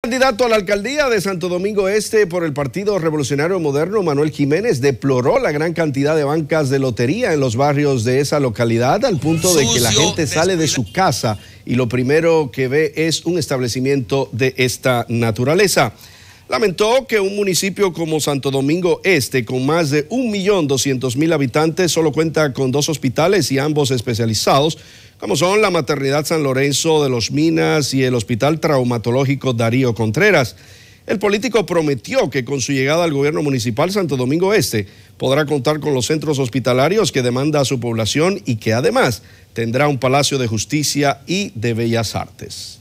candidato a la alcaldía de Santo Domingo Este por el Partido Revolucionario Moderno, Manuel Jiménez, deploró la gran cantidad de bancas de lotería en los barrios de esa localidad, al punto de que la gente sale de su casa y lo primero que ve es un establecimiento de esta naturaleza lamentó que un municipio como Santo Domingo Este, con más de 1.200.000 habitantes, solo cuenta con dos hospitales y ambos especializados, como son la Maternidad San Lorenzo de los Minas y el Hospital Traumatológico Darío Contreras. El político prometió que con su llegada al gobierno municipal Santo Domingo Este podrá contar con los centros hospitalarios que demanda a su población y que además tendrá un palacio de justicia y de bellas artes.